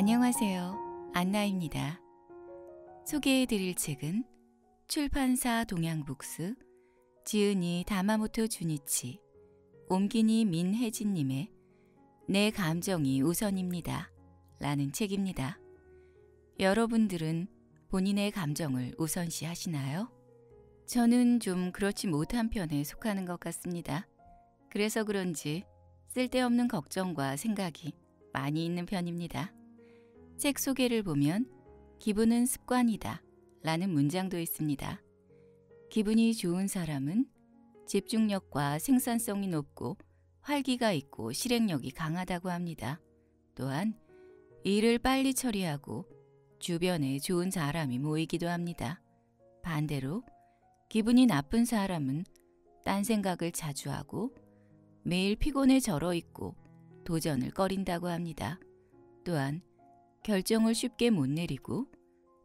안녕하세요. 안나입니다. 소개해 드릴 책은 출판사 동양북스, 지은이 다마모토 주니치, 옴기니 민혜진님의 내 감정이 우선입니다. 라는 책입니다. 여러분들은 본인의 감정을 우선시 하시나요? 저는 좀 그렇지 못한 편에 속하는 것 같습니다. 그래서 그런지 쓸데없는 걱정과 생각이 많이 있는 편입니다. 책 소개를 보면 기분은 습관이다 라는 문장도 있습니다. 기분이 좋은 사람은 집중력과 생산성이 높고 활기가 있고 실행력이 강하다고 합니다. 또한 일을 빨리 처리하고 주변에 좋은 사람이 모이기도 합니다. 반대로 기분이 나쁜 사람은 딴 생각을 자주 하고 매일 피곤에 절어 있고 도전을 꺼린다고 합니다. 또한 결정을 쉽게 못 내리고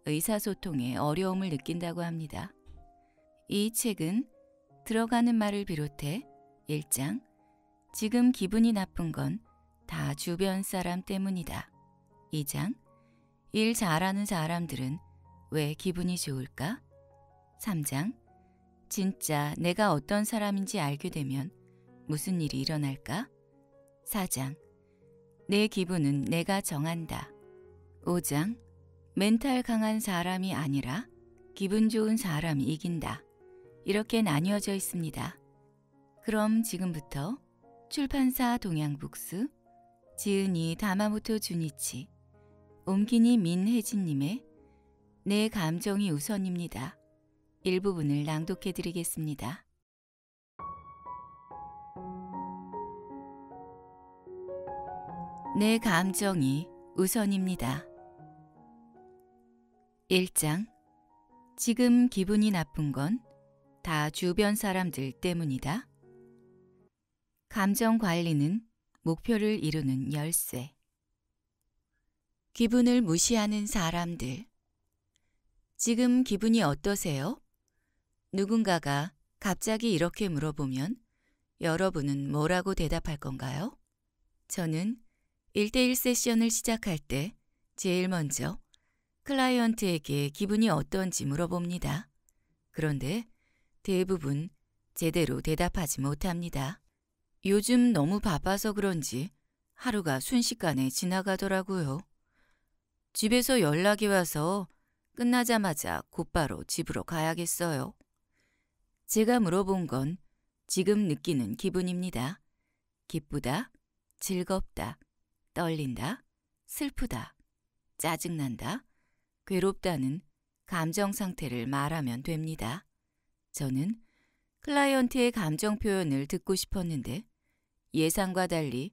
의사소통에 어려움을 느낀다고 합니다. 이 책은 들어가는 말을 비롯해 1장 지금 기분이 나쁜 건 다 주변 사람 때문이다. 2장 일 잘하는 사람들은 왜 기분이 좋을까? 3장 진짜 내가 어떤 사람인지 알게 되면 무슨 일이 일어날까? 4장 내 기분은 내가 정한다. 5장 멘탈 강한 사람이 아니라 기분 좋은 사람이 이긴다. 이렇게 나뉘어져 있습니다. 그럼 지금부터 출판사 동양북스, 지은이 다마모토 주니치, 옴기니 민혜진님의 내 감정이 우선입니다. 일부분을 낭독해 드리겠습니다. 내 감정이 우선입니다. 1장 지금 기분이 나쁜 건 다 주변 사람들 때문이다. 감정 관리는 목표를 이루는 열쇠. 기분을 무시하는 사람들. 지금 기분이 어떠세요? 누군가가 갑자기 이렇게 물어보면 여러분은 뭐라고 대답할 건가요? 저는 1대1 세션을 시작할 때 제일 먼저 클라이언트에게 기분이 어떤지 물어봅니다. 그런데 대부분 제대로 대답하지 못합니다. 요즘 너무 바빠서 그런지 하루가 순식간에 지나가더라고요. 집에서 연락이 와서 끝나자마자 곧바로 집으로 가야겠어요. 제가 물어본 건 지금 느끼는 기분입니다. 기쁘다, 즐겁다, 떨린다, 슬프다, 짜증난다, 괴롭다는 감정 상태를 말하면 됩니다. 저는 클라이언트의 감정 표현을 듣고 싶었는데 예상과 달리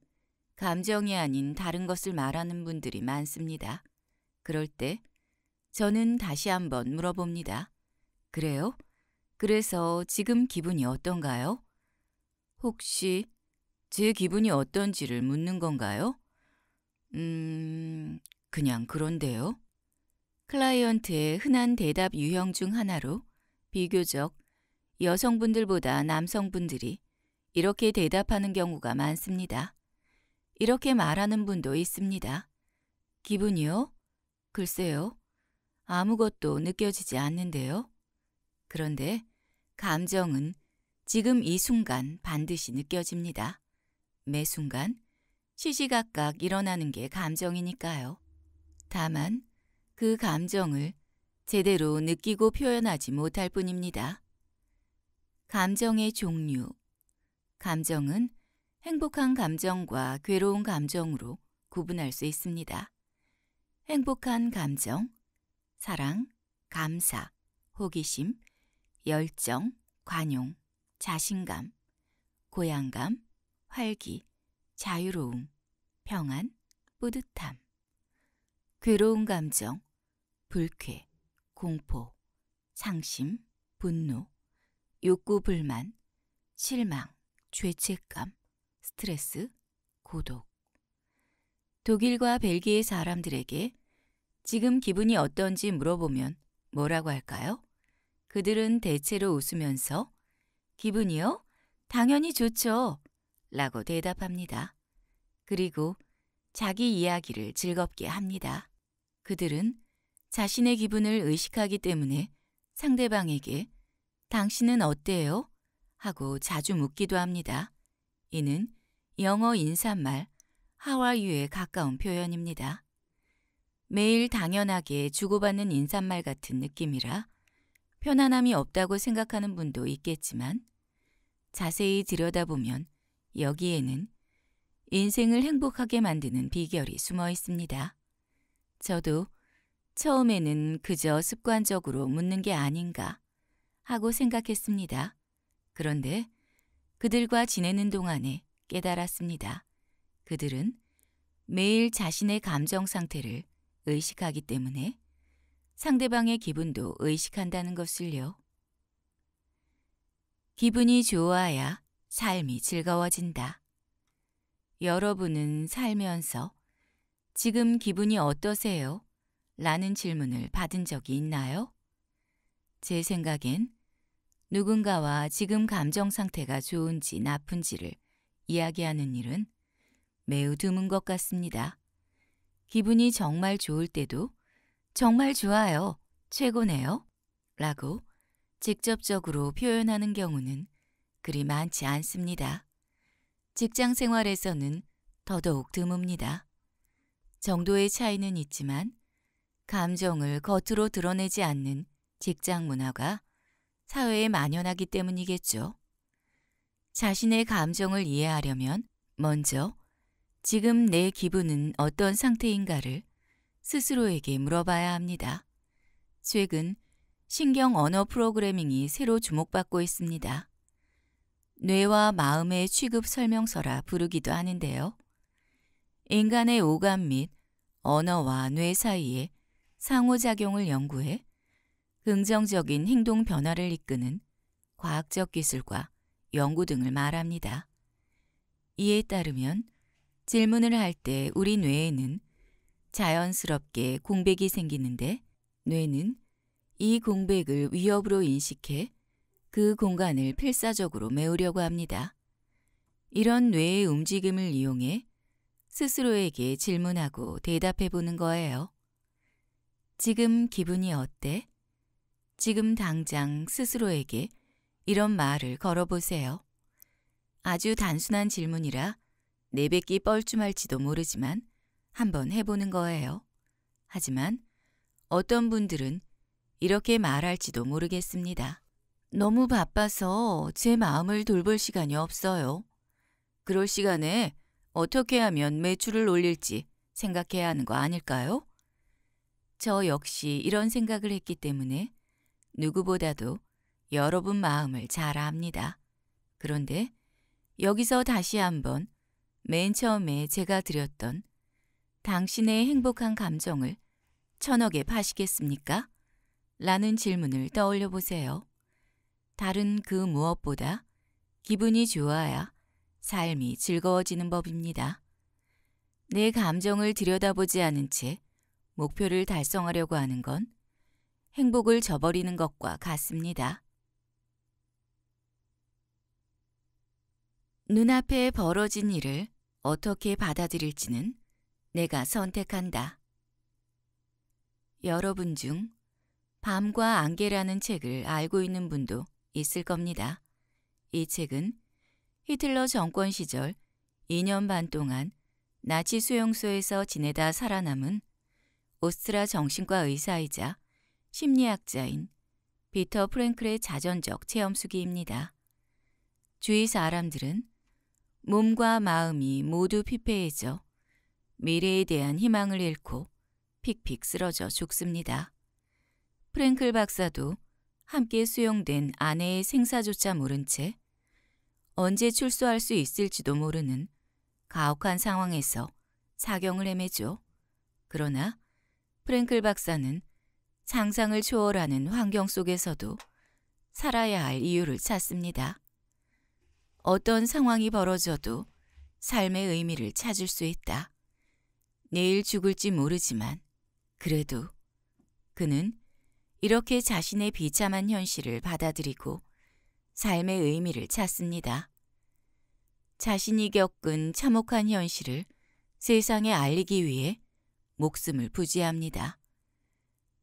감정이 아닌 다른 것을 말하는 분들이 많습니다. 그럴 때 저는 다시 한번 물어봅니다. 그래요? 그래서 지금 기분이 어떤가요? 혹시 제 기분이 어떤지를 묻는 건가요? 음, 그냥 그런데요. 클라이언트의 흔한 대답 유형 중 하나로 비교적 여성분들보다 남성분들이 이렇게 대답하는 경우가 많습니다. 이렇게 말하는 분도 있습니다. 기분이요? 글쎄요. 아무것도 느껴지지 않는데요. 그런데 감정은 지금 이 순간 반드시 느껴집니다. 매 순간 시시각각 일어나는 게 감정이니까요. 다만 그 감정을 제대로 느끼고 표현하지 못할 뿐입니다. 감정의 종류 감정은 행복한 감정과 괴로운 감정으로 구분할 수 있습니다. 행복한 감정, 사랑, 감사, 호기심, 열정, 관용, 자신감, 고향감, 활기, 자유로움, 평안, 뿌듯함. 괴로운 감정, 불쾌, 공포, 상심, 분노, 욕구 불만, 실망, 죄책감, 스트레스, 고독. 독일과 벨기에 사람들에게 지금 기분이 어떤지 물어보면 뭐라고 할까요? 그들은 대체로 웃으면서 기분이요? 당연히 좋죠. 라고 대답합니다. 그리고 자기 이야기를 즐겁게 합니다. 그들은 자신의 기분을 의식하기 때문에 상대방에게 당신은 어때요? 하고 자주 묻기도 합니다. 이는 영어 인사말 How are you에 가까운 표현입니다. 매일 당연하게 주고받는 인사말 같은 느낌이라 편안함이 없다고 생각하는 분도 있겠지만 자세히 들여다보면 여기에는 인생을 행복하게 만드는 비결이 숨어 있습니다. 저도 처음에는 그저 습관적으로 묻는 게 아닌가 하고 생각했습니다. 그런데 그들과 지내는 동안에 깨달았습니다. 그들은 매일 자신의 감정 상태를 의식하기 때문에 상대방의 기분도 의식한다는 것을요. 기분이 좋아야 삶이 즐거워진다. 여러분은 살면서 지금 기분이 어떠세요? 라는 질문을 받은 적이 있나요? 제 생각엔 누군가와 지금 감정 상태가 좋은지 나쁜지를 이야기하는 일은 매우 드문 것 같습니다. 기분이 정말 좋을 때도 정말 좋아요, 최고네요 라고 직접적으로 표현하는 경우는 그리 많지 않습니다. 직장 생활에서는 더더욱 드뭅니다. 정도의 차이는 있지만 감정을 겉으로 드러내지 않는 직장 문화가 사회에 만연하기 때문이겠죠. 자신의 감정을 이해하려면 먼저 지금 내 기분은 어떤 상태인가를 스스로에게 물어봐야 합니다. 최근 신경 언어 프로그래밍이 새로 주목받고 있습니다. 뇌와 마음의 취급 설명서라 부르기도 하는데요. 인간의 오감 및 언어와 뇌 사이에 상호작용을 연구해 긍정적인 행동 변화를 이끄는 과학적 기술과 연구 등을 말합니다. 이에 따르면 질문을 할 때 우리 뇌에는 자연스럽게 공백이 생기는데 뇌는 이 공백을 위협으로 인식해 그 공간을 필사적으로 메우려고 합니다. 이런 뇌의 움직임을 이용해 스스로에게 질문하고 대답해 보는 거예요. 지금 기분이 어때? 지금 당장 스스로에게 이런 말을 걸어보세요. 아주 단순한 질문이라 내뱉기 뻘쭘할지도 모르지만 한번 해보는 거예요. 하지만 어떤 분들은 이렇게 말할지도 모르겠습니다. 너무 바빠서 제 마음을 돌볼 시간이 없어요. 그럴 시간에 어떻게 하면 매출을 올릴지 생각해야 하는 거 아닐까요? 저 역시 이런 생각을 했기 때문에 누구보다도 여러분 마음을 잘 압니다. 그런데 여기서 다시 한번 맨 처음에 제가 드렸던 당신의 행복한 감정을 천억에 파시겠습니까? 라는 질문을 떠올려 보세요. 다른 그 무엇보다 기분이 좋아야 삶이 즐거워지는 법입니다. 내 감정을 들여다보지 않은 채 목표를 달성하려고 하는 건 행복을 저버리는 것과 같습니다. 눈앞에 벌어진 일을 어떻게 받아들일지는 내가 선택한다. 여러분 중 밤과 안개라는 책을 알고 있는 분도 있을 겁니다. 이 책은 히틀러 정권 시절 2년 반 동안 나치 수용소에서 지내다 살아남은 오스트라 정신과 의사이자 심리학자인 비터 프랭클의 자전적 체험수기입니다. 주위 사람들은 몸과 마음이 모두 피폐해져 미래에 대한 희망을 잃고 픽픽 쓰러져 죽습니다. 프랭클 박사도 함께 수용된 아내의 생사조차 모른 채 언제 출소할 수 있을지도 모르는 가혹한 상황에서 사경을 헤매죠. 그러나 프랭클 박사는 상상을 초월하는 환경 속에서도 살아야 할 이유를 찾습니다. 어떤 상황이 벌어져도 삶의 의미를 찾을 수 있다. 내일 죽을지 모르지만 그래도 그는 이렇게 자신의 비참한 현실을 받아들이고 삶의 의미를 찾습니다. 자신이 겪은 참혹한 현실을 세상에 알리기 위해 목숨을 부지합니다.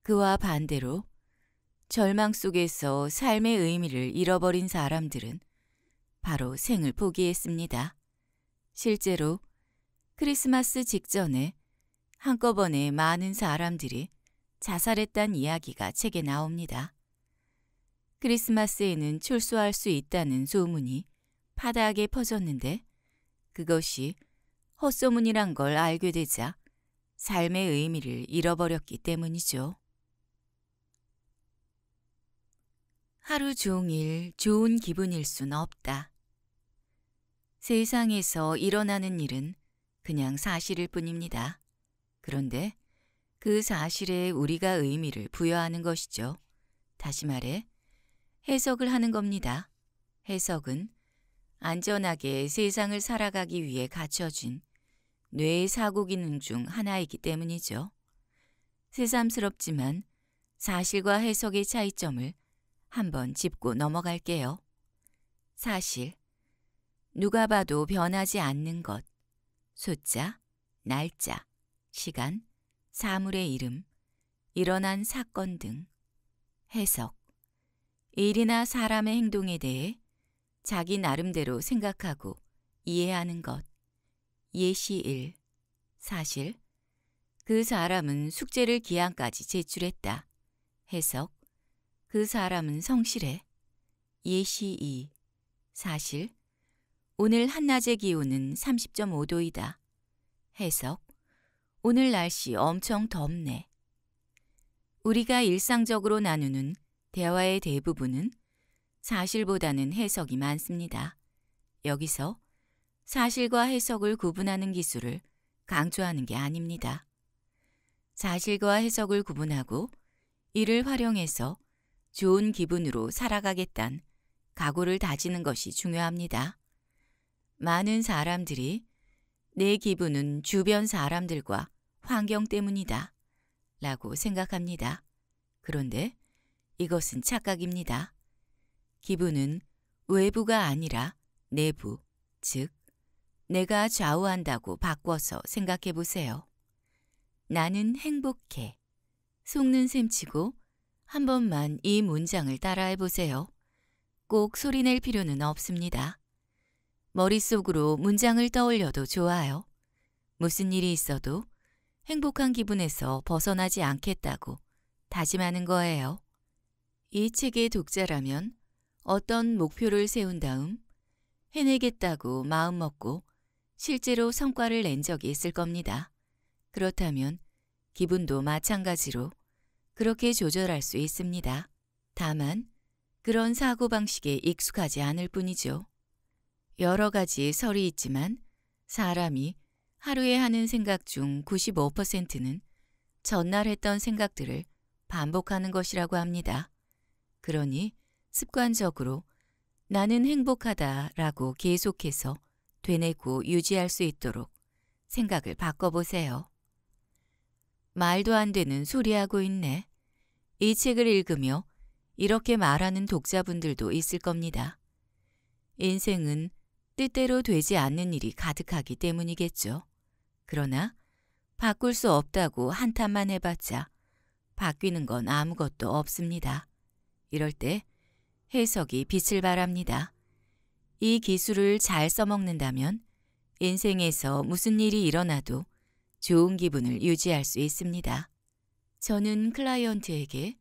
그와 반대로 절망 속에서 삶의 의미를 잃어버린 사람들은 바로 생을 포기했습니다. 실제로 크리스마스 직전에 한꺼번에 많은 사람들이 자살했단 이야기가 책에 나옵니다. 크리스마스에는 출소할 수 있다는 소문이 파다하게 퍼졌는데 그것이 헛소문이란 걸 알게 되자 삶의 의미를 잃어버렸기 때문이죠. 하루 종일 좋은 기분일 순 없다. 세상에서 일어나는 일은 그냥 사실일 뿐입니다. 그런데 그 사실에 우리가 의미를 부여하는 것이죠. 다시 말해, 해석을 하는 겁니다. 해석은 안전하게 세상을 살아가기 위해 갖춰진 뇌의 사고 기능 중 하나이기 때문이죠. 새삼스럽지만 사실과 해석의 차이점을 한번 짚고 넘어갈게요. 사실, 누가 봐도 변하지 않는 것, 숫자, 날짜, 시간, 사물의 이름, 일어난 사건 등 해석, 일이나 사람의 행동에 대해 자기 나름대로 생각하고 이해하는 것, 예시 1. 사실 그 사람은 숙제를 기한까지 제출했다. 해석 그 사람은 성실해. 예시 2. 사실 오늘 한낮의 기온은 30.5도이다. 해석 오늘 날씨 엄청 덥네. 우리가 일상적으로 나누는 대화의 대부분은 사실보다는 해석이 많습니다. 여기서 사실과 해석을 구분하는 기술을 강조하는 게 아닙니다. 사실과 해석을 구분하고 이를 활용해서 좋은 기분으로 살아가겠단 각오를 다지는 것이 중요합니다. 많은 사람들이 내 기분은 주변 사람들과 환경 때문이다 라고 생각합니다. 그런데 이것은 착각입니다. 기분은 외부가 아니라 내부, 즉 내가 좌우한다고 바꿔서 생각해 보세요. 나는 행복해. 속는 셈 치고 한 번만 이 문장을 따라해 보세요. 꼭 소리낼 필요는 없습니다. 머릿속으로 문장을 떠올려도 좋아요. 무슨 일이 있어도 행복한 기분에서 벗어나지 않겠다고 다짐하는 거예요. 이 책의 독자라면 어떤 목표를 세운 다음 해내겠다고 마음먹고 실제로 성과를 낸 적이 있을 겁니다. 그렇다면 기분도 마찬가지로 그렇게 조절할 수 있습니다. 다만 그런 사고방식에 익숙하지 않을 뿐이죠. 여러 가지 설이 있지만 사람이 하루에 하는 생각 중 95%는 전날 했던 생각들을 반복하는 것이라고 합니다. 그러니 습관적으로 나는 행복하다 라고 계속해서 되뇌고 유지할 수 있도록 생각을 바꿔보세요. 말도 안 되는 소리하고 있네. 이 책을 읽으며 이렇게 말하는 독자분들도 있을 겁니다. 인생은 뜻대로 되지 않는 일이 가득하기 때문이겠죠. 그러나 바꿀 수 없다고 한탄만 해봤자 바뀌는 건 아무것도 없습니다. 이럴 때 해석이 빛을 발합니다. 이 기술을 잘 써먹는다면 인생에서 무슨 일이 일어나도 좋은 기분을 유지할 수 있습니다. 저는 클라이언트에게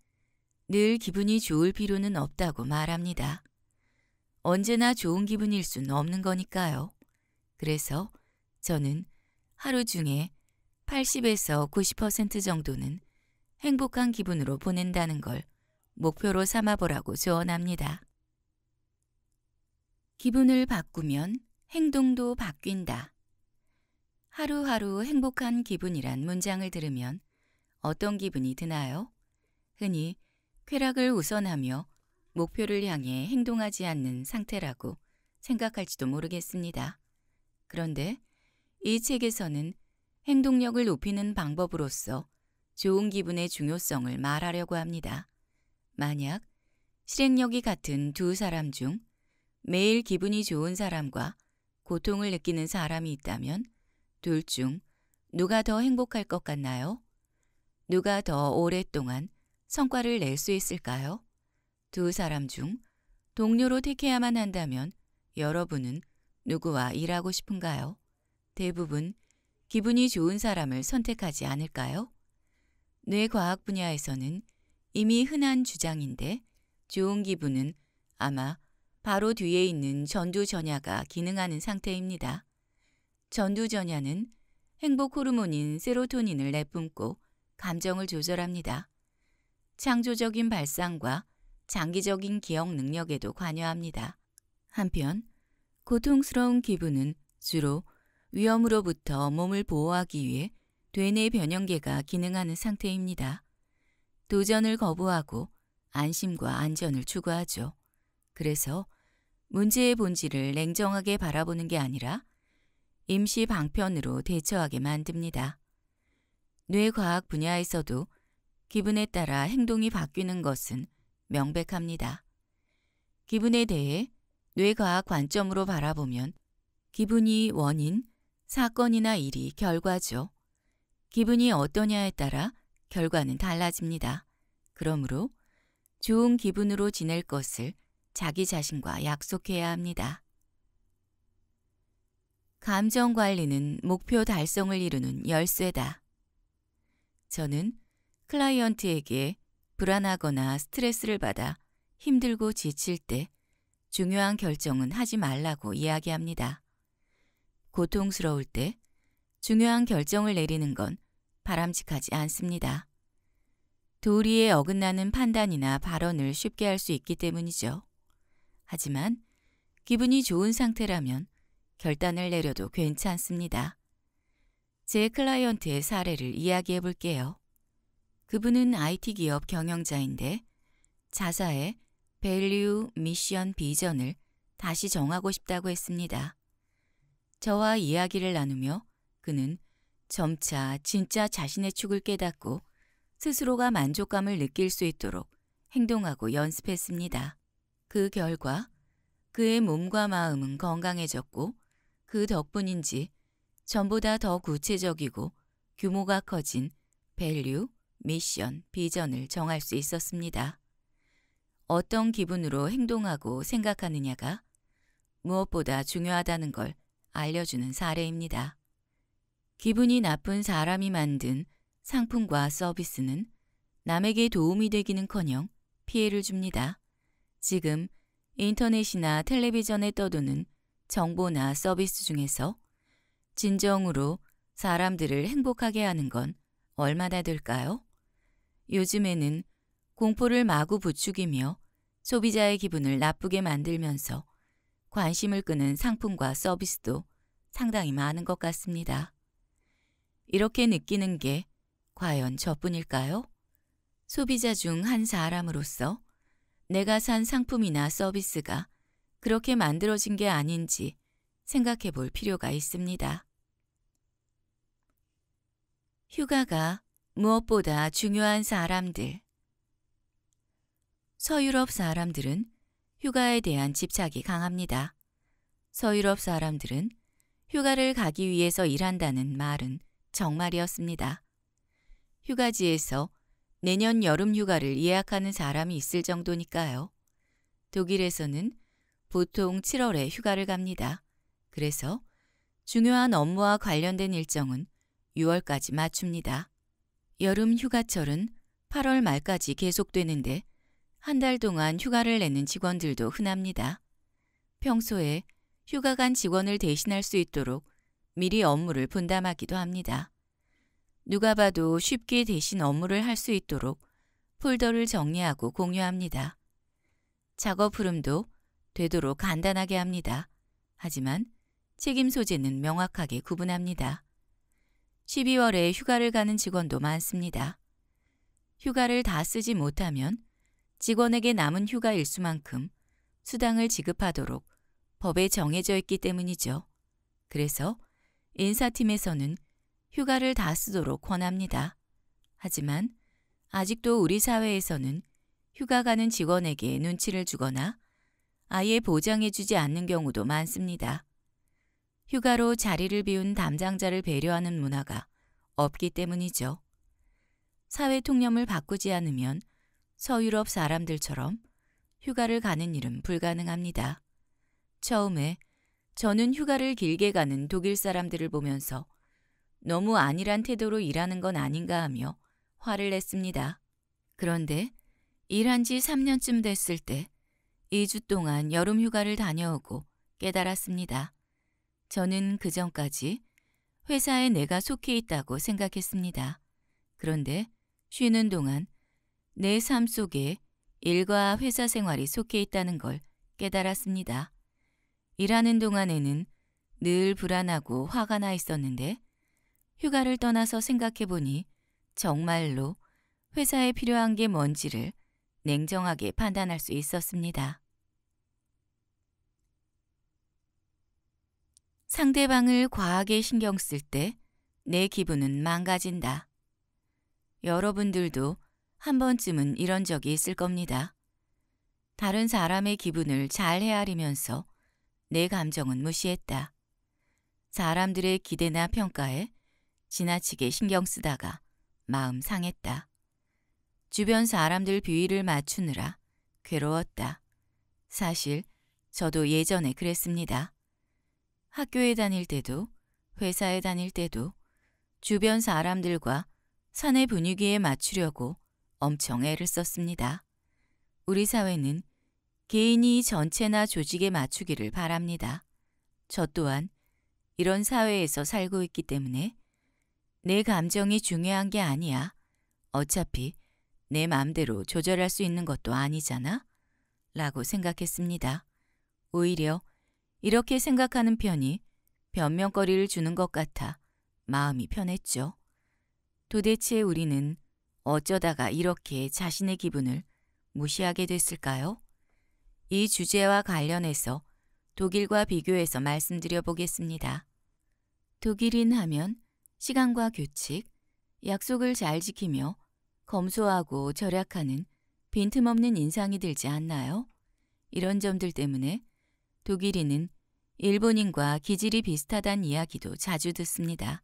늘 기분이 좋을 필요는 없다고 말합니다. 언제나 좋은 기분일 수는 없는 거니까요. 그래서 저는 하루 중에 80에서 90% 정도는 행복한 기분으로 보낸다는 걸 목표로 삼아보라고 조언합니다. 기분을 바꾸면 행동도 바뀐다. 하루하루 행복한 기분이란 문장을 들으면 어떤 기분이 드나요? 흔히 쾌락을 우선하며 목표를 향해 행동하지 않는 상태라고 생각할지도 모르겠습니다. 그런데 이 책에서는 행동력을 높이는 방법으로서 좋은 기분의 중요성을 말하려고 합니다. 만약 실행력이 같은 두 사람 중 매일 기분이 좋은 사람과 고통을 느끼는 사람이 있다면 둘 중 누가 더 행복할 것 같나요? 누가 더 오랫동안 성과를 낼 수 있을까요? 두 사람 중 동료로 택해야만 한다면 여러분은 누구와 일하고 싶은가요? 대부분 기분이 좋은 사람을 선택하지 않을까요? 뇌과학 분야에서는 이미 흔한 주장인데 좋은 기분은 아마 바로 뒤에 있는 전두전야가 기능하는 상태입니다. 전두전야는 행복 호르몬인 세로토닌을 내뿜고 감정을 조절합니다. 창조적인 발상과 장기적인 기억 능력에도 관여합니다. 한편 고통스러운 기분은 주로 위험으로부터 몸을 보호하기 위해 되뇌 변형계가 기능하는 상태입니다. 도전을 거부하고 안심과 안전을 추구하죠. 그래서 문제의 본질을 냉정하게 바라보는 게 아니라 임시 방편으로 대처하게 만듭니다. 뇌과학 분야에서도 기분에 따라 행동이 바뀌는 것은 명백합니다. 기분에 대해 뇌과학 관점으로 바라보면 기분이 원인, 사건이나 일이 결과죠. 기분이 어떠냐에 따라 결과는 달라집니다. 그러므로 좋은 기분으로 지낼 것을 자기 자신과 약속해야 합니다. 감정 관리는 목표 달성을 이루는 열쇠다. 저는 클라이언트에게 불안하거나 스트레스를 받아 힘들고 지칠 때 중요한 결정은 하지 말라고 이야기합니다. 고통스러울 때 중요한 결정을 내리는 건 바람직하지 않습니다. 도리에 어긋나는 판단이나 발언을 쉽게 할 수 있기 때문이죠. 하지만 기분이 좋은 상태라면 결단을 내려도 괜찮습니다. 제 클라이언트의 사례를 이야기해 볼게요. 그분은 IT 기업 경영자인데 자사의 밸류 미션 비전을 다시 정하고 싶다고 했습니다. 저와 이야기를 나누며 그는 점차 진짜 자신의 축을 깨닫고 스스로가 만족감을 느낄 수 있도록 행동하고 연습했습니다. 그 결과 그의 몸과 마음은 건강해졌고 그 덕분인지 전보다 더 구체적이고 규모가 커진 밸류, 미션, 비전을 정할 수 있었습니다. 어떤 기분으로 행동하고 생각하느냐가 무엇보다 중요하다는 걸 알려주는 사례입니다. 기분이 나쁜 사람이 만든 상품과 서비스는 남에게 도움이 되기는커녕 피해를 줍니다. 지금 인터넷이나 텔레비전에 떠도는 정보나 서비스 중에서 진정으로 사람들을 행복하게 하는 건 얼마나 될까요? 요즘에는 공포를 마구 부추기며 소비자의 기분을 나쁘게 만들면서 관심을 끄는 상품과 서비스도 상당히 많은 것 같습니다. 이렇게 느끼는 게 과연 저뿐일까요? 소비자 중 한 사람으로서 내가 산 상품이나 서비스가 그렇게 만들어진 게 아닌지 생각해 볼 필요가 있습니다. 휴가가 무엇보다 중요한 사람들 서유럽 사람들은 휴가에 대한 집착이 강합니다. 서유럽 사람들은 휴가를 가기 위해서 일한다는 말은 정말이었습니다. 휴가지에서 내년 여름 휴가를 예약하는 사람이 있을 정도니까요. 독일에서는 보통 7월에 휴가를 갑니다. 그래서 중요한 업무와 관련된 일정은 6월까지 맞춥니다. 여름 휴가철은 8월 말까지 계속되는데 한 달 동안 휴가를 내는 직원들도 흔합니다. 평소에 휴가 간 직원을 대신할 수 있도록 미리 업무를 분담하기도 합니다. 누가 봐도 쉽게 대신 업무를 할 수 있도록 폴더를 정리하고 공유합니다. 작업 흐름도 되도록 간단하게 합니다. 하지만 책임 소재는 명확하게 구분합니다. 12월에 휴가를 가는 직원도 많습니다. 휴가를 다 쓰지 못하면 직원에게 남은 휴가 일수만큼 수당을 지급하도록 법에 정해져 있기 때문이죠. 그래서 인사팀에서는 휴가를 다 쓰도록 권합니다. 하지만 아직도 우리 사회에서는 휴가 가는 직원에게 눈치를 주거나 아예 보장해주지 않는 경우도 많습니다. 휴가로 자리를 비운 담당자를 배려하는 문화가 없기 때문이죠. 사회 통념을 바꾸지 않으면 서유럽 사람들처럼 휴가를 가는 일은 불가능합니다. 처음에 저는 휴가를 길게 가는 독일 사람들을 보면서 너무 안일한 태도로 일하는 건 아닌가 하며 화를 냈습니다. 그런데 일한 지 3년쯤 됐을 때 2주 동안 여름 휴가를 다녀오고 깨달았습니다. 저는 그 전까지 회사에 내가 속해 있다고 생각했습니다. 그런데 쉬는 동안 내 삶 속에 일과 회사 생활이 속해 있다는 걸 깨달았습니다. 일하는 동안에는 늘 불안하고 화가 나 있었는데 휴가를 떠나서 생각해보니 정말로 회사에 필요한 게 뭔지를 냉정하게 판단할 수 있었습니다. 상대방을 과하게 신경 쓸 때 내 기분은 망가진다. 여러분들도 한 번쯤은 이런 적이 있을 겁니다. 다른 사람의 기분을 잘 헤아리면서 내 감정은 무시했다. 사람들의 기대나 평가에 지나치게 신경 쓰다가 마음 상했다. 주변 사람들 비위를 맞추느라 괴로웠다. 사실 저도 예전에 그랬습니다. 학교에 다닐 때도 회사에 다닐 때도 주변 사람들과 사내 분위기에 맞추려고 엄청 애를 썼습니다. 우리 사회는 개인이 전체나 조직에 맞추기를 바랍니다. 저 또한 이런 사회에서 살고 있기 때문에 내 감정이 중요한 게 아니야. 어차피 내 마음대로 조절할 수 있는 것도 아니잖아. 라고 생각했습니다. 오히려 이렇게 생각하는 편이 변명거리를 주는 것 같아 마음이 편했죠. 도대체 우리는 어쩌다가 이렇게 자신의 기분을 무시하게 됐을까요? 이 주제와 관련해서 독일과 비교해서 말씀드려 보겠습니다. 독일인 하면 시간과 규칙, 약속을 잘 지키며 검소하고 절약하는 빈틈없는 인상이 들지 않나요? 이런 점들 때문에 독일인은 일본인과 기질이 비슷하단 이야기도 자주 듣습니다.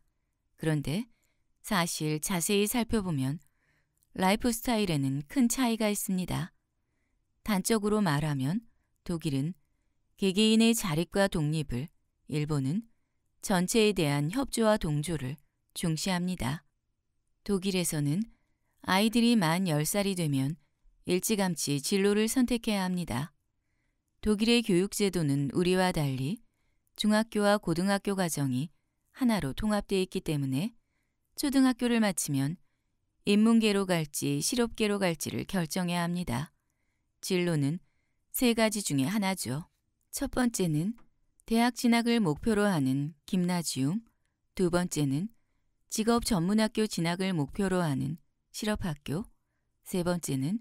그런데 사실 자세히 살펴보면 라이프 스타일에는 큰 차이가 있습니다. 단적으로 말하면 독일은 개개인의 자립과 독립을, 일본은 전체에 대한 협조와 동조를 중시합니다. 독일에서는 아이들이 만 10살이 되면 일찌감치 진로를 선택해야 합니다. 독일의 교육제도는 우리와 달리 중학교와 고등학교 과정이 하나로 통합되어 있기 때문에 초등학교를 마치면 인문계로 갈지 실업계로 갈지를 결정해야 합니다. 진로는 세 가지 중에 하나죠. 첫 번째는 대학 진학을 목표로 하는 김나지움, 두 번째는 직업 전문학교 진학을 목표로 하는 실업학교, 세 번째는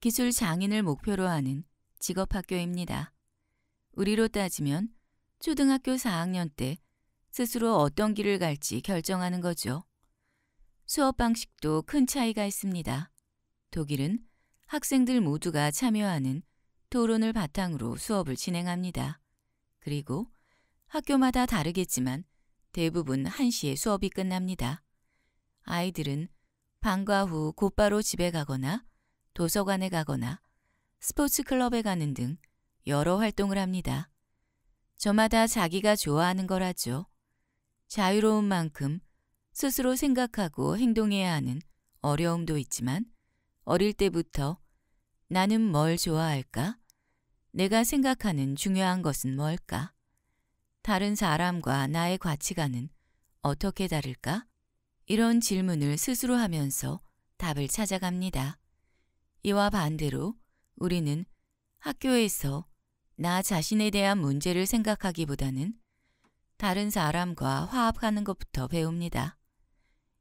기술 장인을 목표로 하는 직업학교입니다. 우리로 따지면 초등학교 4학년 때 스스로 어떤 길을 갈지 결정하는 거죠. 수업 방식도 큰 차이가 있습니다. 독일은 학생들 모두가 참여하는 토론을 바탕으로 수업을 진행합니다. 그리고 학교마다 다르겠지만 대부분 1시에 수업이 끝납니다. 아이들은 방과 후 곧바로 집에 가거나 도서관에 가거나 스포츠 클럽에 가는 등 여러 활동을 합니다. 저마다 자기가 좋아하는 거라죠. 자유로운 만큼 스스로 생각하고 행동해야 하는 어려움도 있지만 어릴 때부터 나는 뭘 좋아할까? 내가 생각하는 중요한 것은 뭘까? 다른 사람과 나의 가치관은 어떻게 다를까? 이런 질문을 스스로 하면서 답을 찾아갑니다. 이와 반대로 우리는 학교에서 나 자신에 대한 문제를 생각하기보다는 다른 사람과 화합하는 것부터 배웁니다.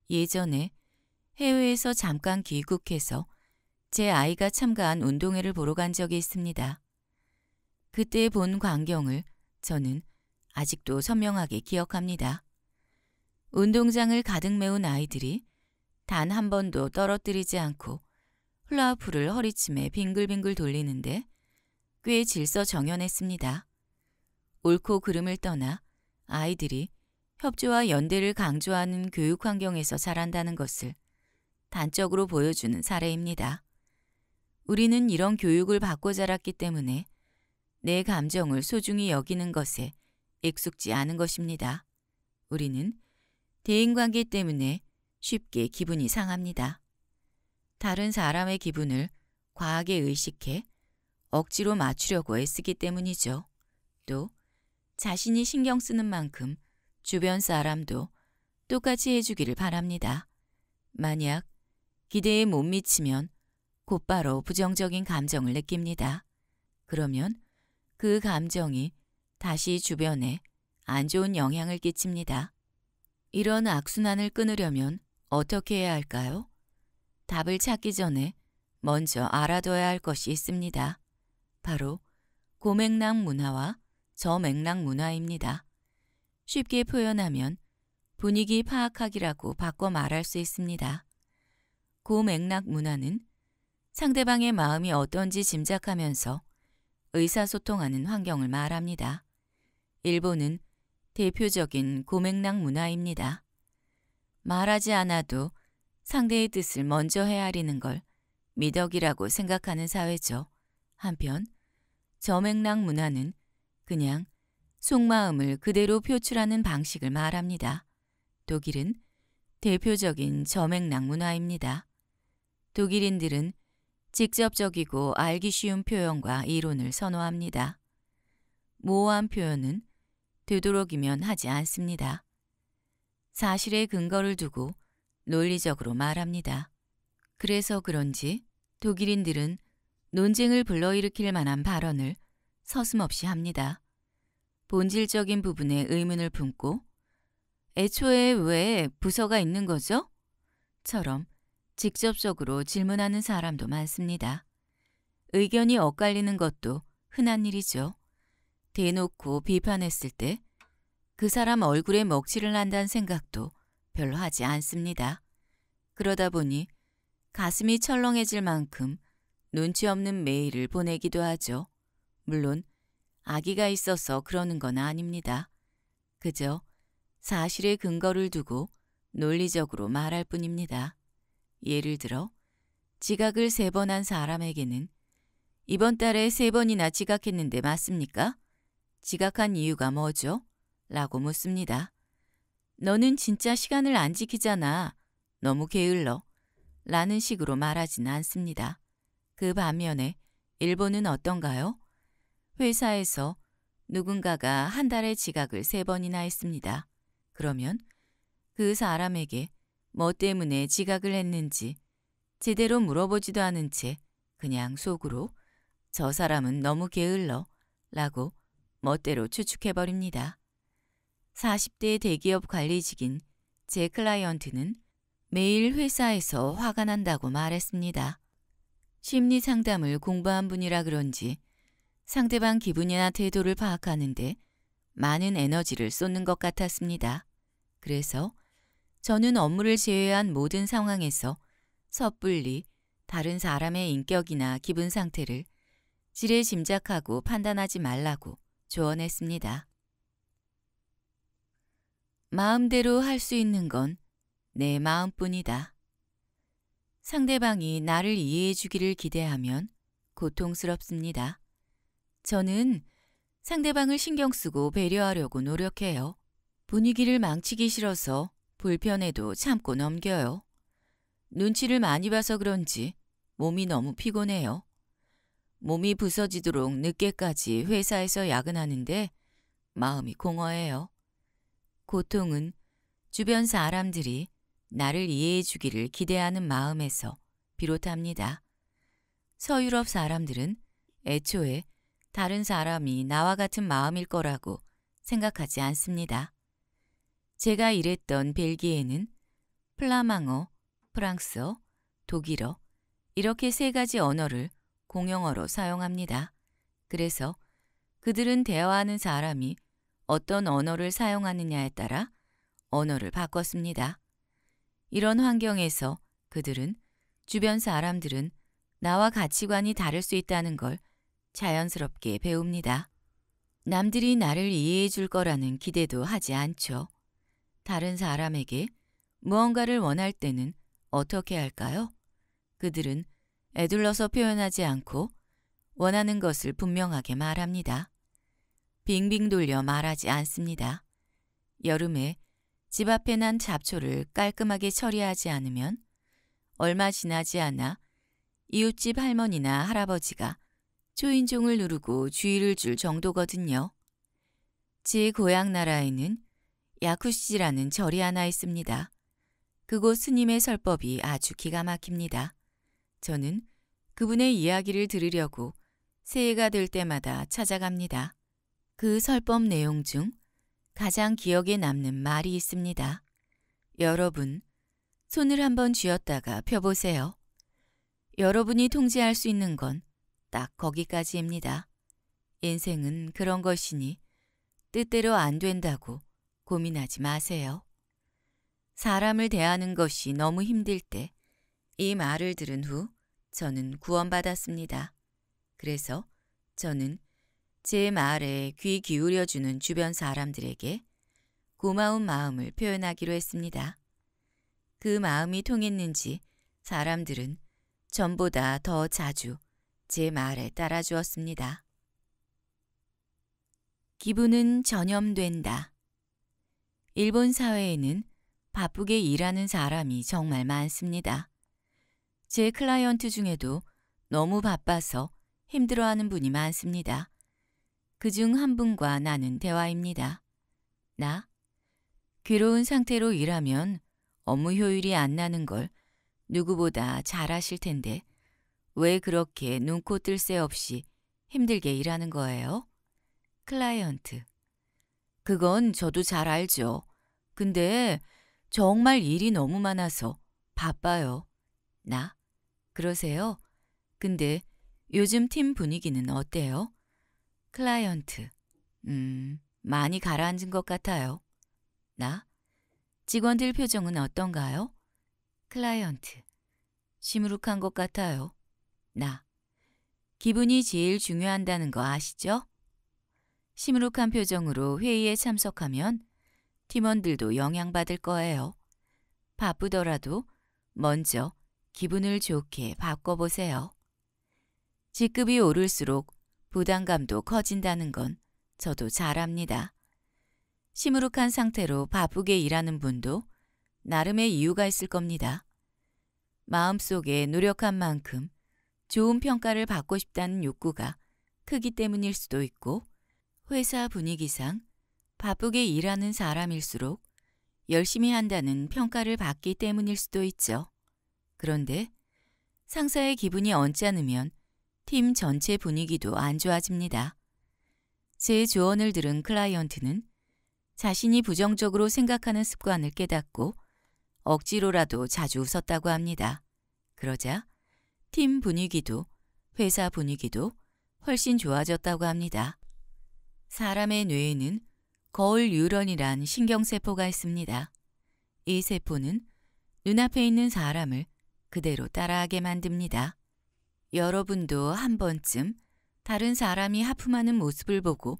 예전에 해외에서 잠깐 귀국해서 제 아이가 참가한 운동회를 보러 간 적이 있습니다. 그때 본 광경을 저는 아직도 선명하게 기억합니다. 운동장을 가득 메운 아이들이 단 한 번도 떨어뜨리지 않고 훌라후프를 허리춤에 빙글빙글 돌리는데 꽤 질서정연했습니다. 옳고 그름을 떠나 아이들이 협조와 연대를 강조하는 교육 환경에서 자란다는 것을 단적으로 보여주는 사례입니다. 우리는 이런 교육을 받고 자랐기 때문에 내 감정을 소중히 여기는 것에 익숙지 않은 것입니다. 우리는 대인관계 때문에 쉽게 기분이 상합니다. 다른 사람의 기분을 과하게 의식해 억지로 맞추려고 애쓰기 때문이죠. 또 자신이 신경 쓰는 만큼 주변 사람도 똑같이 해주기를 바랍니다. 만약 기대에 못 미치면 곧바로 부정적인 감정을 느낍니다. 그러면 그 감정이 다시 주변에 안 좋은 영향을 끼칩니다. 이런 악순환을 끊으려면 어떻게 해야 할까요? 답을 찾기 전에 먼저 알아둬야 할 것이 있습니다. 바로 고맥락 문화와 저맥락 문화입니다. 쉽게 표현하면 분위기 파악하기라고 바꿔 말할 수 있습니다. 고맥락 문화는 상대방의 마음이 어떤지 짐작하면서 의사소통하는 환경을 말합니다. 일본은 대표적인 고맥락 문화입니다. 말하지 않아도 상대의 뜻을 먼저 헤아리는 걸 미덕이라고 생각하는 사회죠. 한편 저맥락 문화는 그냥 속마음을 그대로 표출하는 방식을 말합니다. 독일은 대표적인 저맥락 문화입니다. 독일인들은 직접적이고 알기 쉬운 표현과 이론을 선호합니다. 모호한 표현은 되도록이면 하지 않습니다. 사실의 근거를 두고 논리적으로 말합니다. 그래서 그런지 독일인들은 논쟁을 불러일으킬 만한 발언을 서슴없이 합니다. 본질적인 부분에 의문을 품고 애초에 왜 부서가 있는 거죠? 처럼 직접적으로 질문하는 사람도 많습니다. 의견이 엇갈리는 것도 흔한 일이죠. 대놓고 비판했을 때 그 사람 얼굴에 먹칠을 한다는 생각도 별로 하지 않습니다. 그러다 보니 가슴이 철렁해질 만큼 눈치 없는 메일을 보내기도 하죠. 물론 아기가 있어서 그러는 건 아닙니다. 그저 사실의 근거를 두고 논리적으로 말할 뿐입니다. 예를 들어 지각을 세 번 한 사람에게는 이번 달에 세 번이나 지각했는데 맞습니까? 지각한 이유가 뭐죠? 라고 묻습니다. 너는 진짜 시간을 안 지키잖아. 너무 게을러. 라는 식으로 말하진 않습니다. 그 반면에 일본은 어떤가요? 회사에서 누군가가 한 달에 지각을 세 번이나 했습니다. 그러면 그 사람에게 뭐 때문에 지각을 했는지 제대로 물어보지도 않은 채 그냥 속으로 저 사람은 너무 게을러 라고 멋대로 추측해버립니다. 40대 대기업 관리직인 제 클라이언트는 매일 회사에서 화가 난다고 말했습니다. 심리 상담을 공부한 분이라 그런지 상대방 기분이나 태도를 파악하는데 많은 에너지를 쏟는 것 같았습니다. 그래서 저는 업무를 제외한 모든 상황에서 섣불리 다른 사람의 인격이나 기분 상태를 지레 짐작하고 판단하지 말라고 조언했습니다. 마음대로 할 수 있는 건 내 마음뿐이다. 상대방이 나를 이해해 주기를 기대하면 고통스럽습니다. 저는 상대방을 신경 쓰고 배려하려고 노력해요. 분위기를 망치기 싫어서 불편해도 참고 넘겨요. 눈치를 많이 봐서 그런지 몸이 너무 피곤해요. 몸이 부서지도록 늦게까지 회사에서 야근하는데 마음이 공허해요. 고통은 주변 사람들이 나를 이해해 주기를 기대하는 마음에서 비롯합니다. 서유럽 사람들은 애초에 다른 사람이 나와 같은 마음일 거라고 생각하지 않습니다. 제가 일했던 벨기에는 플라망어, 프랑스어, 독일어 이렇게 세 가지 언어를 공용어로 사용합니다. 그래서 그들은 대화하는 사람이 어떤 언어를 사용하느냐에 따라 언어를 바꿨습니다. 이런 환경에서 그들은 주변 사람들은 나와 가치관이 다를 수 있다는 걸 자연스럽게 배웁니다. 남들이 나를 이해해 줄 거라는 기대도 하지 않죠. 다른 사람에게 무언가를 원할 때는 어떻게 할까요? 그들은 애둘러서 표현하지 않고 원하는 것을 분명하게 말합니다. 빙빙 돌려 말하지 않습니다. 여름에 집 앞에 난 잡초를 깔끔하게 처리하지 않으면 얼마 지나지 않아 이웃집 할머니나 할아버지가 초인종을 누르고 주의를 줄 정도거든요. 제 고향 나라에는 야쿠시라는 절이 하나 있습니다. 그곳 스님의 설법이 아주 기가 막힙니다. 저는 그분의 이야기를 들으려고 새해가 될 때마다 찾아갑니다. 그 설법 내용 중 가장 기억에 남는 말이 있습니다. 여러분, 손을 한번 쥐었다가 펴보세요. 여러분이 통제할 수 있는 건 딱 거기까지입니다. 인생은 그런 것이니 뜻대로 안 된다고 고민하지 마세요. 사람을 대하는 것이 너무 힘들 때 이 말을 들은 후 저는 구원받았습니다. 그래서 저는 제 말에 귀 기울여주는 주변 사람들에게 고마운 마음을 표현하기로 했습니다. 그 마음이 통했는지 사람들은 전보다 더 자주 제 말에 따라주었습니다. 기분은 전염된다. 일본 사회에는 바쁘게 일하는 사람이 정말 많습니다. 제 클라이언트 중에도 너무 바빠서 힘들어하는 분이 많습니다. 그 중 한 분과 나는 대화입니다. 나? 괴로운 상태로 일하면 업무 효율이 안 나는 걸 누구보다 잘 아실 텐데 왜 그렇게 눈코 뜰 새 없이 힘들게 일하는 거예요? 클라이언트. 그건 저도 잘 알죠. 근데 정말 일이 너무 많아서 바빠요. 나? 그러세요? 근데 요즘 팀 분위기는 어때요? 클라이언트. 음, 많이 가라앉은 것 같아요. 나? 직원들 표정은 어떤가요? 클라이언트. 시무룩한 것 같아요. 나. 기분이 제일 중요한다는 거 아시죠? 시무룩한 표정으로 회의에 참석하면 팀원들도 영향받을 거예요. 바쁘더라도 먼저 기분을 좋게 바꿔보세요. 직급이 오를수록 부담감도 커진다는 건 저도 잘 압니다. 시무룩한 상태로 바쁘게 일하는 분도 나름의 이유가 있을 겁니다. 마음속에 노력한 만큼 좋은 평가를 받고 싶다는 욕구가 크기 때문일 수도 있고 회사 분위기상 바쁘게 일하는 사람일수록 열심히 한다는 평가를 받기 때문일 수도 있죠. 그런데 상사의 기분이 언짢으면 팀 전체 분위기도 안 좋아집니다. 제 조언을 들은 클라이언트는 자신이 부정적으로 생각하는 습관을 깨닫고 억지로라도 자주 웃었다고 합니다. 그러자 팀 분위기도 회사 분위기도 훨씬 좋아졌다고 합니다. 사람의 뇌에는 거울 유런이란 신경세포가 있습니다. 이 세포는 눈앞에 있는 사람을 그대로 따라하게 만듭니다. 여러분도 한 번쯤 다른 사람이 하품하는 모습을 보고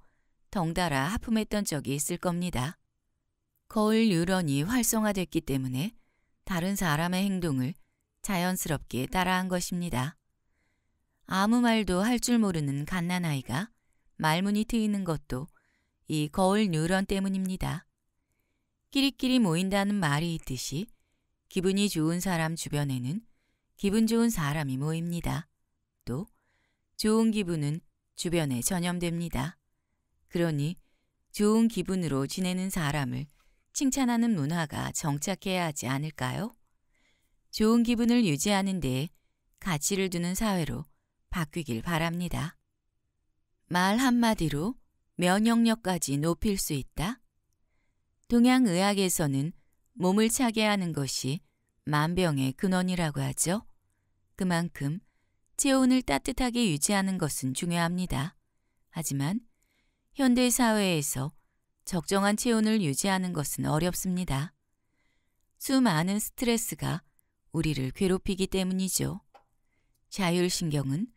덩달아 하품했던 적이 있을 겁니다. 거울 뉴런이 활성화됐기 때문에 다른 사람의 행동을 자연스럽게 따라한 것입니다. 아무 말도 할 줄 모르는 갓난아이가 말문이 트이는 것도 이 거울 뉴런 때문입니다. 끼리끼리 모인다는 말이 있듯이 기분이 좋은 사람 주변에는 기분 좋은 사람이 모입니다. 또 좋은 기분은 주변에 전염됩니다. 그러니 좋은 기분으로 지내는 사람을 칭찬하는 문화가 정착해야 하지 않을까요? 좋은 기분을 유지하는 데 가치를 두는 사회로 바뀌길 바랍니다. 말 한마디로 면역력까지 높일 수 있다. 동양의학에서는 몸을 차게 하는 것이 만병의 근원이라고 하죠. 그만큼 체온을 따뜻하게 유지하는 것은 중요합니다. 하지만 현대 사회에서 적정한 체온을 유지하는 것은 어렵습니다. 수많은 스트레스가 우리를 괴롭히기 때문이죠. 자율신경은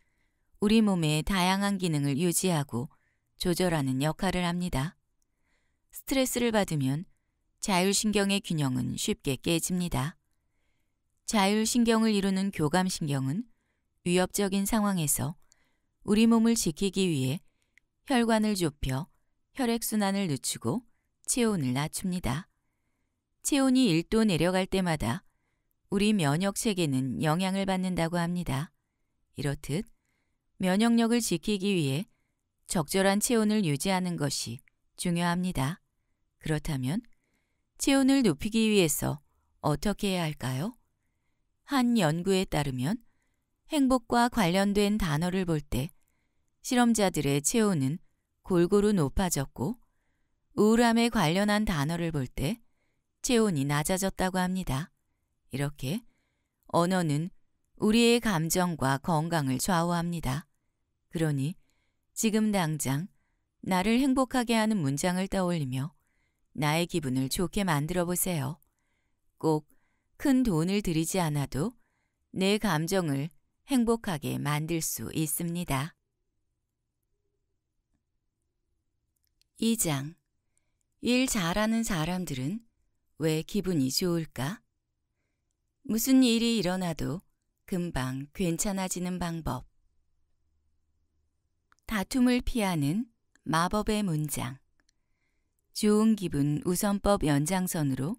우리 몸의 다양한 기능을 유지하고 조절하는 역할을 합니다. 스트레스를 받으면 자율신경의 균형은 쉽게 깨집니다. 자율신경을 이루는 교감신경은 위협적인 상황에서 우리 몸을 지키기 위해 혈관을 좁혀 혈액순환을 늦추고 체온을 낮춥니다. 체온이 1도 내려갈 때마다 우리 면역체계는 영향을 받는다고 합니다. 이렇듯 면역력을 지키기 위해 적절한 체온을 유지하는 것이 중요합니다. 그렇다면 체온을 높이기 위해서 어떻게 해야 할까요? 한 연구에 따르면 행복과 관련된 단어를 볼 때 실험자들의 체온은 골고루 높아졌고 우울함에 관련한 단어를 볼 때 체온이 낮아졌다고 합니다. 이렇게 언어는 우리의 감정과 건강을 좌우합니다. 그러니 지금 당장 나를 행복하게 하는 문장을 떠올리며 나의 기분을 좋게 만들어 보세요. 꼭 큰 돈을 들이지 않아도 내 감정을 행복하게 만들 수 있습니다. 2장 일 잘하는 사람들은 왜 기분이 좋을까? 무슨 일이 일어나도 금방 괜찮아지는 방법 다툼을 피하는 마법의 문장 좋은 기분 우선법 연장선으로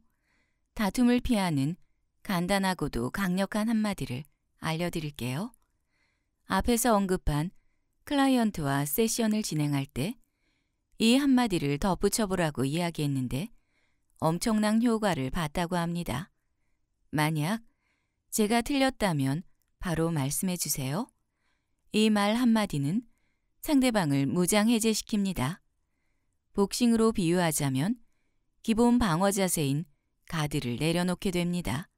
다툼을 피하는 간단하고도 강력한 한마디를 알려드릴게요. 앞에서 언급한 클라이언트와 세션을 진행할 때 이 한마디를 덧붙여보라고 이야기했는데 엄청난 효과를 봤다고 합니다. 만약 제가 틀렸다면 바로 말씀해 주세요. 이 말 한마디는 상대방을 무장해제시킵니다. 복싱으로 비유하자면 기본 방어 자세인 가드를 내려놓게 됩니다.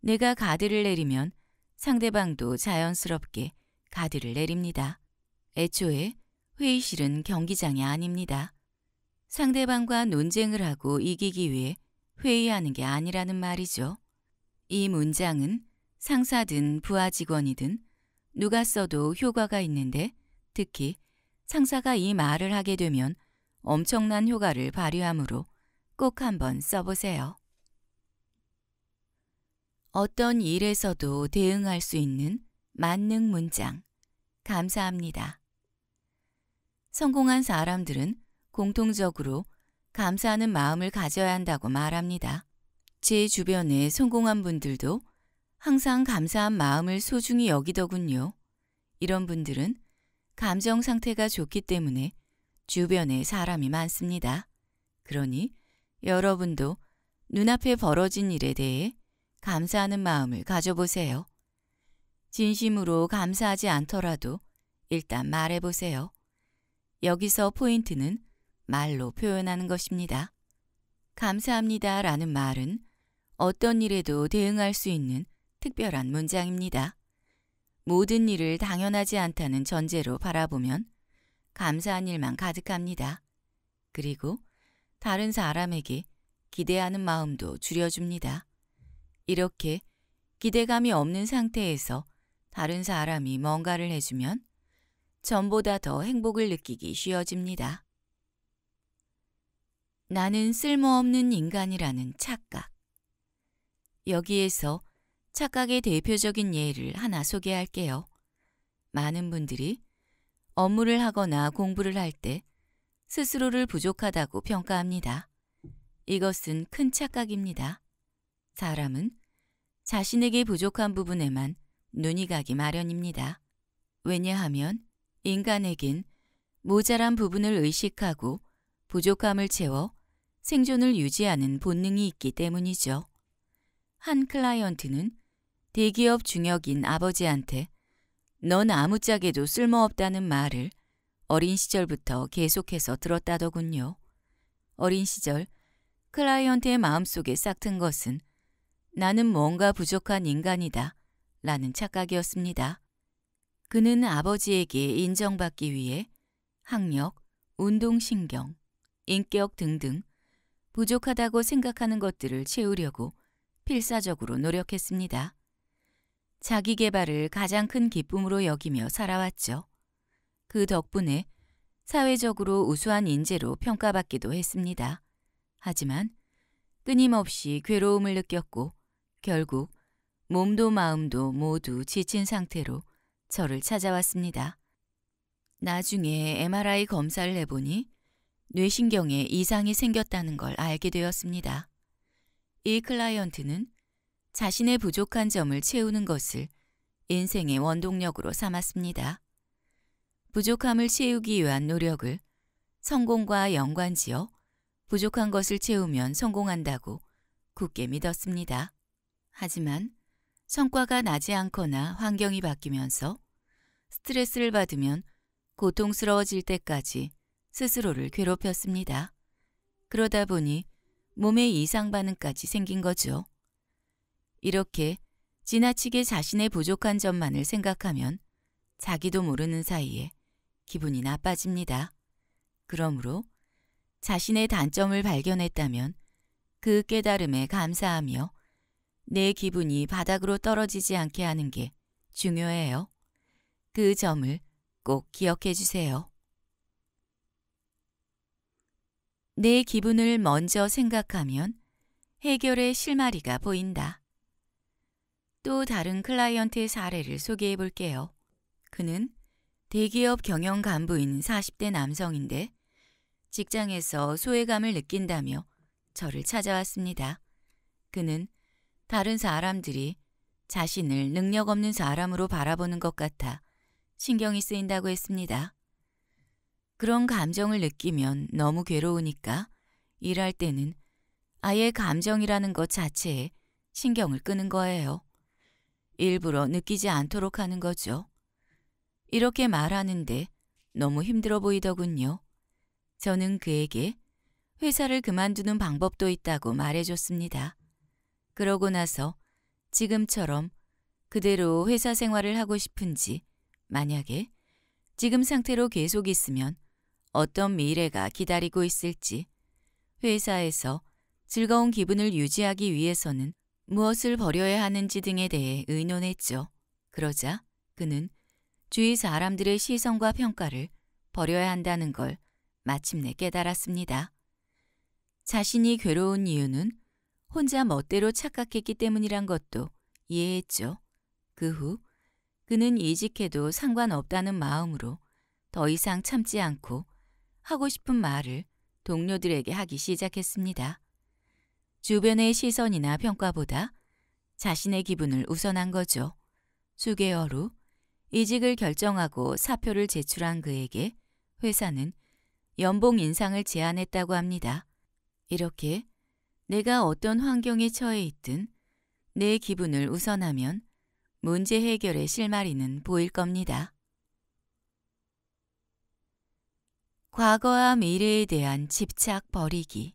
내가 가드를 내리면 상대방도 자연스럽게 가드를 내립니다. 애초에 회의실은 경기장이 아닙니다. 상대방과 논쟁을 하고 이기기 위해 회의하는 게 아니라는 말이죠. 이 문장은 상사든 부하 직원이든 누가 써도 효과가 있는데 특히 상사가 이 말을 하게 되면 엄청난 효과를 발휘하므로 꼭 한번 써보세요. 어떤 일에서도 대응할 수 있는 만능 문장 감사합니다. 성공한 사람들은 공통적으로 감사하는 마음을 가져야 한다고 말합니다. 제 주변에 성공한 분들도 항상 감사한 마음을 소중히 여기더군요. 이런 분들은 감정 상태가 좋기 때문에 주변에 사람이 많습니다. 그러니 여러분도 눈앞에 벌어진 일에 대해 감사하는 마음을 가져보세요. 진심으로 감사하지 않더라도 일단 말해보세요. 여기서 포인트는 말로 표현하는 것입니다. 감사합니다 라는 말은 어떤 일에도 대응할 수 있는 특별한 문장입니다. 모든 일을 당연하지 않다는 전제로 바라보면 감사한 일만 가득합니다. 그리고 다른 사람에게 기대하는 마음도 줄여줍니다. 이렇게 기대감이 없는 상태에서 다른 사람이 뭔가를 해주면 전보다 더 행복을 느끼기 쉬워집니다. 나는 쓸모없는 인간이라는 착각. 여기에서 착각의 대표적인 예를 하나 소개할게요. 많은 분들이 업무를 하거나 공부를 할 때 스스로를 부족하다고 평가합니다. 이것은 큰 착각입니다. 사람은 자신에게 부족한 부분에만 눈이 가기 마련입니다. 왜냐하면 인간에겐 모자란 부분을 의식하고 부족함을 채워 생존을 유지하는 본능이 있기 때문이죠. 한 클라이언트는 대기업 중역인 아버지한테 넌 아무짝에도 쓸모없다는 말을 어린 시절부터 계속해서 들었다더군요. 어린 시절 클라이언트의 마음속에 싹튼 것은 나는 뭔가 부족한 인간이다 라는 착각이었습니다. 그는 아버지에게 인정받기 위해 학력, 운동신경, 인격 등등 부족하다고 생각하는 것들을 채우려고 필사적으로 노력했습니다. 자기 개발을 가장 큰 기쁨으로 여기며 살아왔죠. 그 덕분에 사회적으로 우수한 인재로 평가받기도 했습니다. 하지만 끊임없이 괴로움을 느꼈고 결국 몸도 마음도 모두 지친 상태로 저를 찾아왔습니다. 나중에 MRI 검사를 해보니 뇌신경에 이상이 생겼다는 걸 알게 되었습니다. 이 클라이언트는 자신의 부족한 점을 채우는 것을 인생의 원동력으로 삼았습니다. 부족함을 채우기 위한 노력을 성공과 연관지어 부족한 것을 채우면 성공한다고 굳게 믿었습니다. 하지만 성과가 나지 않거나 환경이 바뀌면서 스트레스를 받으면 고통스러워질 때까지 스스로를 괴롭혔습니다. 그러다 보니 몸에 이상 반응까지 생긴 거죠. 이렇게 지나치게 자신의 부족한 점만을 생각하면 자기도 모르는 사이에 기분이 나빠집니다. 그러므로 자신의 단점을 발견했다면 그 깨달음에 감사하며 내 기분이 바닥으로 떨어지지 않게 하는 게 중요해요. 그 점을 꼭 기억해 주세요. 내 기분을 먼저 생각하면 해결의 실마리가 보인다. 또 다른 클라이언트의 사례를 소개해 볼게요. 그는 대기업 경영 간부인 40대 남성인데 직장에서 소외감을 느낀다며 저를 찾아왔습니다. 그는 다른 사람들이 자신을 능력 없는 사람으로 바라보는 것 같아 신경이 쓰인다고 했습니다. 그런 감정을 느끼면 너무 괴로우니까 일할 때는 아예 감정이라는 것 자체에 신경을 끄는 거예요. 일부러 느끼지 않도록 하는 거죠. 이렇게 말하는데 너무 힘들어 보이더군요. 저는 그에게 회사를 그만두는 방법도 있다고 말해줬습니다. 그러고 나서 지금처럼 그대로 회사 생활을 하고 싶은지 만약에 지금 상태로 계속 있으면 어떤 미래가 기다리고 있을지 회사에서 즐거운 기분을 유지하기 위해서는 무엇을 버려야 하는지 등에 대해 의논했죠. 그러자 그는 주위 사람들의 시선과 평가를 버려야 한다는 걸 마침내 깨달았습니다. 자신이 괴로운 이유는 혼자 멋대로 착각했기 때문이란 것도 이해했죠. 그 후 그는 이직해도 상관없다는 마음으로 더 이상 참지 않고 하고 싶은 말을 동료들에게 하기 시작했습니다. 주변의 시선이나 평가보다 자신의 기분을 우선한 거죠. 수개월 후 이직을 결정하고 사표를 제출한 그에게 회사는 연봉 인상을 제안했다고 합니다. 이렇게 내가 어떤 환경에 처해 있든 내 기분을 우선하면 문제 해결의 실마리는 보일 겁니다. 과거와 미래에 대한 집착 버리기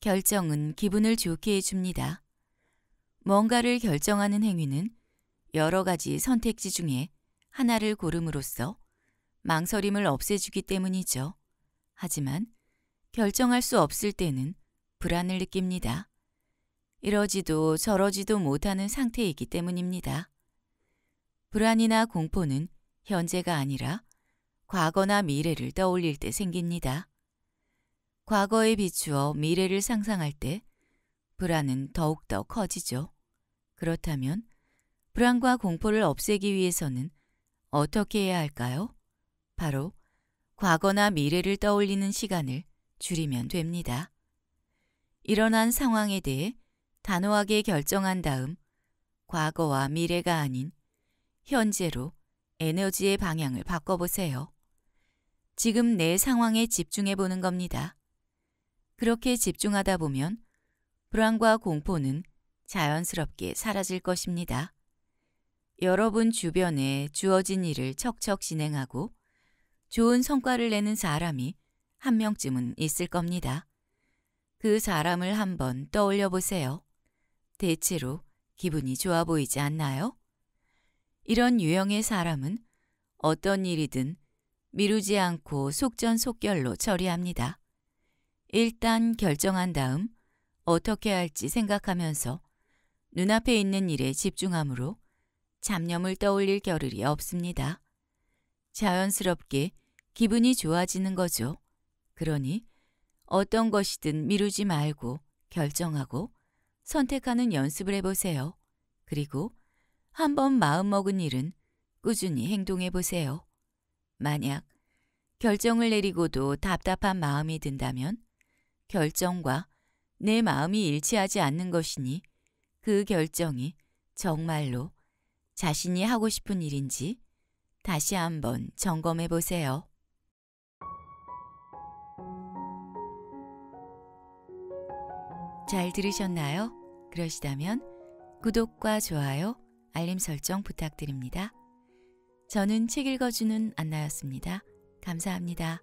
결정은 기분을 좋게 해줍니다. 뭔가를 결정하는 행위는 여러 가지 선택지 중에 하나를 고름으로써 망설임을 없애주기 때문이죠. 하지만 결정할 수 없을 때는 불안을 느낍니다. 이러지도 저러지도 못하는 상태이기 때문입니다. 불안이나 공포는 현재가 아니라 과거나 미래를 떠올릴 때 생깁니다. 과거에 비추어 미래를 상상할 때 불안은 더욱더 커지죠. 그렇다면 불안과 공포를 없애기 위해서는 어떻게 해야 할까요? 바로 과거나 미래를 떠올리는 시간을 줄이면 됩니다. 일어난 상황에 대해 단호하게 결정한 다음 과거와 미래가 아닌 현재로 에너지의 방향을 바꿔보세요. 지금 내 상황에 집중해 보는 겁니다. 그렇게 집중하다 보면 불안과 공포는 자연스럽게 사라질 것입니다. 여러분 주변에 주어진 일을 척척 진행하고 좋은 성과를 내는 사람이 한 명쯤은 있을 겁니다. 그 사람을 한번 떠올려 보세요. 대체로 기분이 좋아 보이지 않나요? 이런 유형의 사람은 어떤 일이든 미루지 않고 속전속결로 처리합니다. 일단 결정한 다음 어떻게 할지 생각하면서 눈앞에 있는 일에 집중하므로 잡념을 떠올릴 겨를이 없습니다. 자연스럽게 기분이 좋아지는 거죠. 그러니 어떤 것이든 미루지 말고 결정하고 선택하는 연습을 해보세요. 그리고 한번 마음먹은 일은 꾸준히 행동해보세요. 만약 결정을 내리고도 답답한 마음이 든다면 결정과 내 마음이 일치하지 않는 것이니 그 결정이 정말로 자신이 하고 싶은 일인지 다시 한번 점검해 보세요. 잘 들으셨나요? 그러시다면 구독과 좋아요, 알림 설정 부탁드립니다. 저는 책 읽어주는 안나였습니다. 감사합니다.